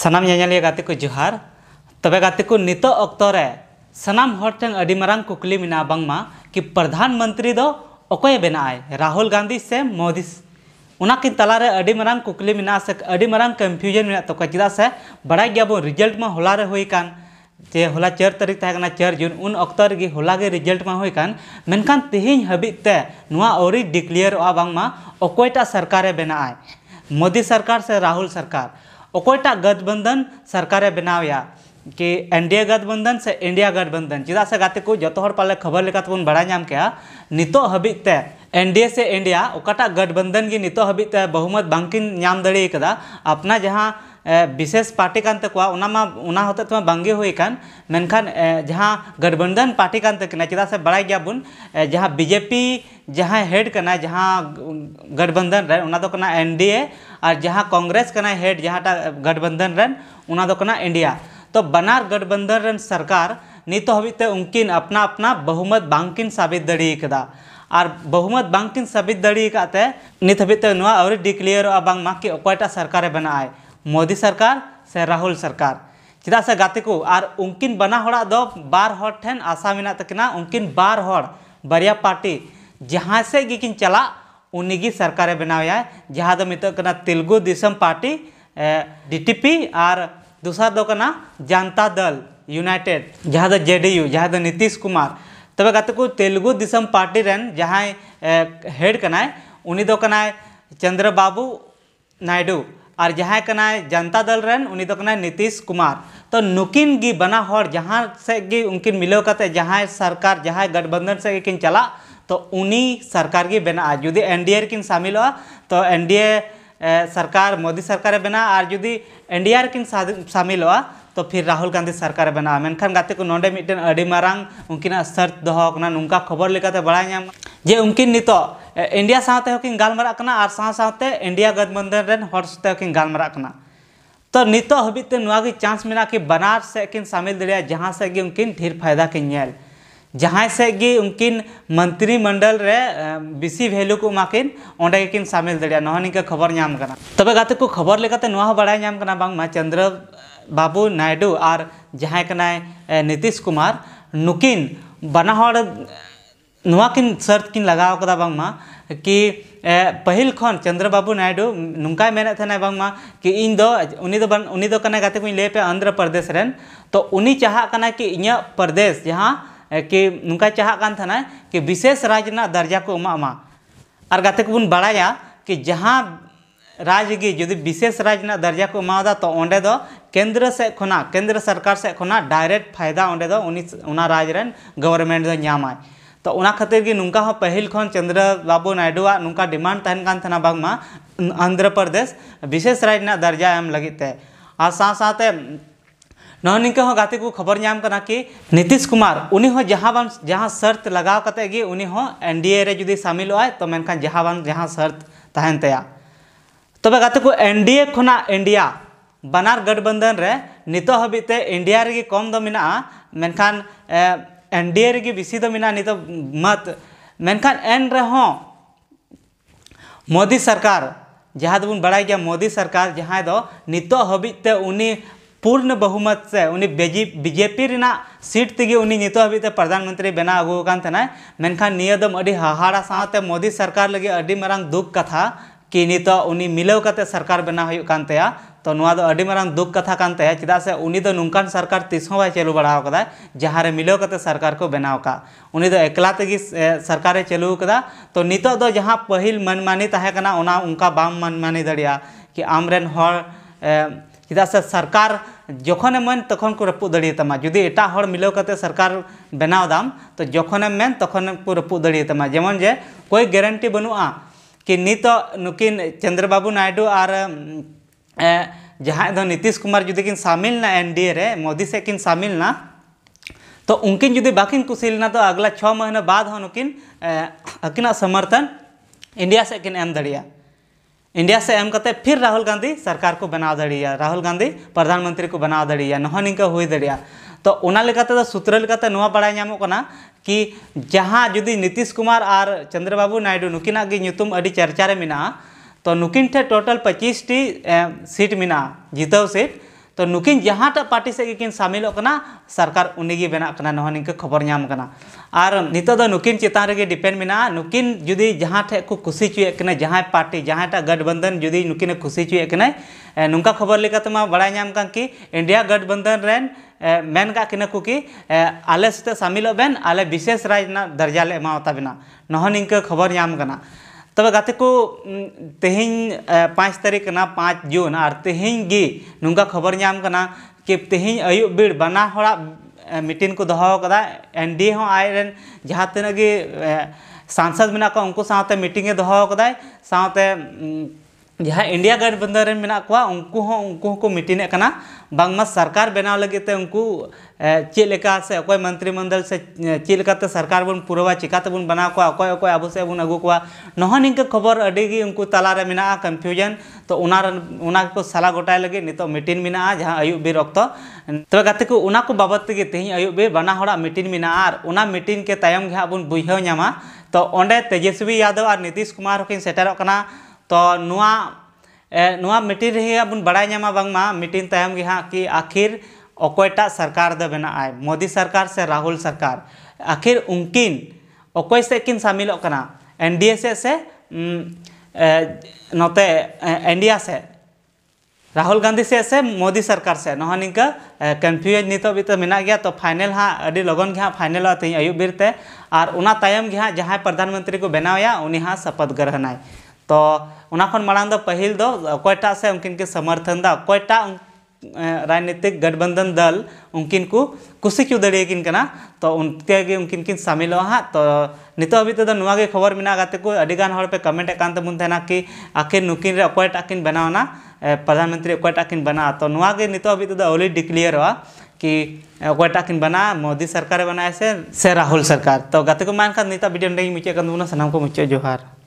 ᱥᱟᱱᱟᱢ ᱧᱮᱧᱮᱞᱤᱭᱟᱹ ᱜᱟᱛᱮ ᱠᱚ ᱡᱚᱦᱟᱨ ᱛᱚᱵᱮ ᱜᱟᱛᱮ ᱠᱚ ᱱᱤᱛᱚᱜ ᱚᱠᱛᱚ ᱨᱮ ᱥᱟᱱᱟᱢ कुकली ᱴᱷᱮᱱ ᱟᱹᱰᱤ कि प्रधानमंत्री दो ᱵᱟᱝᱢᱟ बनाए राहुल गांधी से मोदी ᱵᱮᱱᱟᱜᱼᱟᱭ ᱨᱟᱦᱩᱞ उनकिन तलारे अड़ी मरांग कुकली मेना से अड़ी मरांग कंफ्यूजन मेना तो चेदा से बड़ा गया बो रिजल्ट में होला रे होई कान जे होला चार तारीख तहकना चार जून उन अक्तर की होला के रिजल्ट में होई कान मेनखान तेहिन हबिते नुआ औरी डिक्लेयर आ बांगमा ओकोयटा सरकारे बनाए मोदी सरकार से राहुल सरकार ᱚᱠᱚᱭᱴᱟᱜ गठबंधन सरकार बनाया कि एनडीए गठबंधन से इंडिया गठबंधन चेदा से गाते को जो पाले खबर लेकातबन तो बड़ा के नित हबिते एनडीए से इंडिया गठबंधन की नित हबिते बहुमत बांकिन नाम अपना जहाँ विशेष पार्टी ᱠᱟᱱ ᱛᱟᱠᱚᱣᱟ ᱚᱱᱟ ᱢᱟ ᱚᱱᱟ ᱦᱚᱛᱮ ᱛᱮᱢᱟ ᱵᱟᱝᱜᱮ ᱦᱩᱭ ᱟᱠᱟᱱ ᱢᱮᱱᱠᱷᱟᱱ ᱡᱟᱦᱟᱸ ᱜᱚᱴᱵᱚᱱᱫᱷᱚᱱ ᱯᱟᱨᱴᱤ ᱠᱟᱱ ᱛᱟᱹᱠᱤᱱᱟ ᱪᱮᱫᱟᱜ ᱥᱮ जहाँ हेड करना जहाँ गठबंधन रन उना दो तो एनडीए और जहाँ कांग्रेस करना हेड जहाँ गठबंधन रन तो इंडिया तो बनार गठबंधन रन सरकार नित तो हबीते उनकिन अपना अपना बहुमत बांकिन साबित दड़ा और बहुमत बांकिन साबित दड़ाते नित हबीते और डिक्लेयर बांगमा कि अकयटा सरकार बनाए मोदी सरकार से राहुल सरकार ᱪᱮᱫᱟᱜ ᱥᱮ ᱜᱟᱛᱮ ᱠᱚ ᱟᱨ ᱩᱱᱠᱤᱱ ᱵᱟᱱᱟ ᱦᱚᱲᱟᱜ ᱫᱚ ᱵᱟᱨ ᱦᱚᱲ ᱴᱷᱮᱱ ᱟᱥᱟ ᱢᱮᱱᱟᱜ ᱛᱟᱹᱠᱤᱱᱟ उनकिन बार ᱦᱚᱲ ᱵᱟᱨᱭᱟ पार्टी ᱡᱟᱦᱟᱸ से ᱜᱮᱠᱤᱱ चला उनकी सरकार बनाया जहाँ तो मितना तेलुगु दिसम पार्टी डीटीपी और दूसरा दो जनता दल यूनाइटेड जहाँ तो जेडीयू जहाँ तो नीतीश कुमार तब गाते को तेलुगु दिसम पार्टी रन जहाँ हेड कनाय उन्हीं दो कनाय चंद्रबाबू नायडू और जहाँ जनता दल रन उन्हीं तो नीतीश कुमार तो नुकिन की बना हर जहाँ से उनकिन मिलो तो करते जहाँ सरकार जहाँ गठबंधन से किन चला तो उन्हीं सरकार की बना जुदी एनडीए किन शामिल हुआ तो एनडीए सरकार मोदी सरकार बना और जुदी एनडीआर किन शामिल हुआ तो फिर राहुल गांधी सरकार बना मेखान गाते को नोडे मिट्टन अड़ी मारंग उनकिना सर्च दो नंका खबर लेकर बड़ा जे उनकिन नित इंडिया साथ होकिन गालमारा कना और साथ साथ इंडिया गठबंधन रेन हर साथ होकिन गालमारा कना तो नितो हबिते नुआगी चांस मेना कि बनार से किन शामिल दरिया जहां से उनकिन ढेर फायदा किन नेल जहाँ से उनकिन मंत्री मंडल रे बीसी भेलू को माकिन ओंडेकिन शामिल दरिया नहा निका खबर नाम करना तबे गाते को खबर लेकाते नहा बड़ा नाम करना बांगमा चंद्र बाबू नायडू और जहाँ कनाय नीतीश कुमार नुकिन बना नवाकिन सर्त किन लगाव कदा कि पहिल खन बाबू नायडू नुंका मेन थेना बांगमा कि इन दो उनी दो कने गाते कोई आंध्र प्रदेश रेन तो उनी चाहा कि इया प्रदेश जहां कि नुंका चाहा कान कि विशेष राज्य दर्जा को उमा और गाते को बन बड़ाया कि जहाँ राज्य की जदि विशेष राज्य ना दर्जा को उमा तो ओंडे दो केंद्र से खना केंद्र सरकार से खना डायरेक्ट फायदा ओंडे दो उनी उना राज्य रेन गवर्नमेंट दो न्यामाय तो खातिर नौका पहल खन चंद्रबाबू नायडू नुका डिमांड तहन बामा अं, आंध्र प्रदेश विशेष राय दर्जा एम लगे और साथ नौ निका गाते को खबर नाम कि नीतीश कुमार उनी हो जहाँ बन जहाँ शर्त लगा कते गे उनी हो एनडीए रे जुदी शामिल होए तो मेनखान जहाँ बन जहाँ शर्त तहन तया तबे गाते को एनडीए खुना इंडिया बनार गठबंधन रे नितो हबिते इंडिया रे कम दो मेनखान एनडीए विषिद मिना नित मत मनखान एन रहा मोदी सरकार जहाँ बन बड़ा गया मोदी सरकार जहाँ नित हबते पूर्ण बहुमत से उन बेजी बीजेपी सीट तक नित हबते प्रधानमंत्री बना अगुकना मनखान हहाड़ा साहते मोदी सरकार लगे मारा दुख कथा कि नित मिलव सरकार बना हो तो अभी दुख कथा कान कानते चेदा से उनी दो नुकान सरकार तीस बाय चालू बड़ा कदा जहाँ मिलो कते सरकार को बनाव का उनी दो एकला तेगी सरकार चालू कदा तो नितो दो जहाँ पहिल मनमानी तहकना उना उनका बाम मनमानी दड़िया कि आमरेन हर चेदा से सरकार जखने मन तखन को रपूद दड़ियतमा जुदी एटा हर मिलो कते सरकार बनाव दाम तो जखने मन तखन को रपूद दड़ियतमा जेमन जे कोई गारंटी बनुआ कि नितो नुकिन चंद्रबाबू नायडू आर जहाँ नीतीश कुमार जुदी किन शामिल ना एन डी ए रे मोदी से किन शामिल ना तो उनकिन जुदी बाकिन कुशीलना तो अगला छः महीना बाद हन अकिना समर्थन इंडिया से किन एम दड़िया इंडिया से एम करते फिर राहुल गांधी सरकार को बना दड़िया राहुल गांधी प्रधानमंत्री को बना दड़िया नहा निका हुई दड़िया तो उना लेकाते तो सूत्र बड़ा नाम कि जहाँ जुदी नीतीश कुमार और चंद्रबाबू नायडू नुकिना की चर्चा रे मेना तो नुकिन ठे टोटल पचीस टी सीट मिना जितव सीट तो नुकिन जहाँ पार्टी से किन शामिल सरकार उनगे बनाकना नहा निका खबर नाम और नित नुकिन चितान रे डिपेंड मिना नुकिन जुदी जहाँ ठे को खुशी चुए जहाँ पार्टी जहाँ गठबंधन जुदी नुकिन खुशी चुए नुका खबर लेकातमा तो बड़ा नाम कि इंडिया गठबंधन रेन मन का कि आले साथे तो शामिल बेन आले विशेष राज दर्जा ले एमावता बिना नहा निका खबर नाम तब गाते को तेहन पाँच तारीख ना पाँच जून और तेहन गे खबर नाम कि तेहन अयुब बीड़ बना मीटिंग को दहा कदा एन डी ए आयरन जहाँ तना सांसद मेना उनको मीटिंग दहा कदा साथ जहाँ इंडिया गठबंधन में को उनको को मीटिंग बांगमा सरकार बनाव लगे उनको चेलेका से अकोय मंत्रिमंडल से चेलकाते सरकार बन पुरवा चिकाते बन बना को अकोय अब से बन अगू को नहा निका खबर अभी उनको तलारे में कन्फ्यूजन तो उना को सला गोटा लगे नितो मीटिंग में जहाँ अयुब बेर वक्त तब गाते को उना को बाबत के तेज अयुब बेर बना हड़ा मीटिंग में और उना मीटिंग के तायम गे बन बुझाव तो तेजस्वी यादव और नीतीश कुमार सेटर तो नुआ नुआ मीटिंग रही अब बड़ा बांगमा मीटिंग तायम गे हाँ कि आखिर अकोटा सरकार दो बनाए मोदी सरकार से राहुल सरकार आखिर उनकिन अकोय से किन एन डी ए से, से नोते इंडिया से राहुल गांधी से से मोदी सरकार से ना निका कन्फ्यूज नित गया तो फाइनल हाँ अभी लगन गे हाँ फाइनल तीन आयुबीरते और तायम हाँ जहाँ प्रधानमंत्री को बनाया उन हाँ शपथ ग्रहण तो मांग पहल दो अकयटा से उनकिन के समर्थन दा अकयटा राजनीतिक गठबंधन दल उनकिन को कुसी क्यों दड़ेकिन कना तो उनके उनकिन किन शामिल हाँ तो नित अभी तो नुआ के खबर मेना गाते को अडीगान हड़ पे कमेंट एक्त तबुन तेना कि आखिर नुकिन रे अकयटा बनावना प्रधानमंत्री अकयटा किन बना तो नुआ के नित अभी तो ऑलरेडी डिक्लेयर हुआ कि अकयटा किन बना मोदी सरकार बनाए से, से राहुल सरकार तो गाते को मान नित वीडियो मुचाद सामान को मुचाद जोहार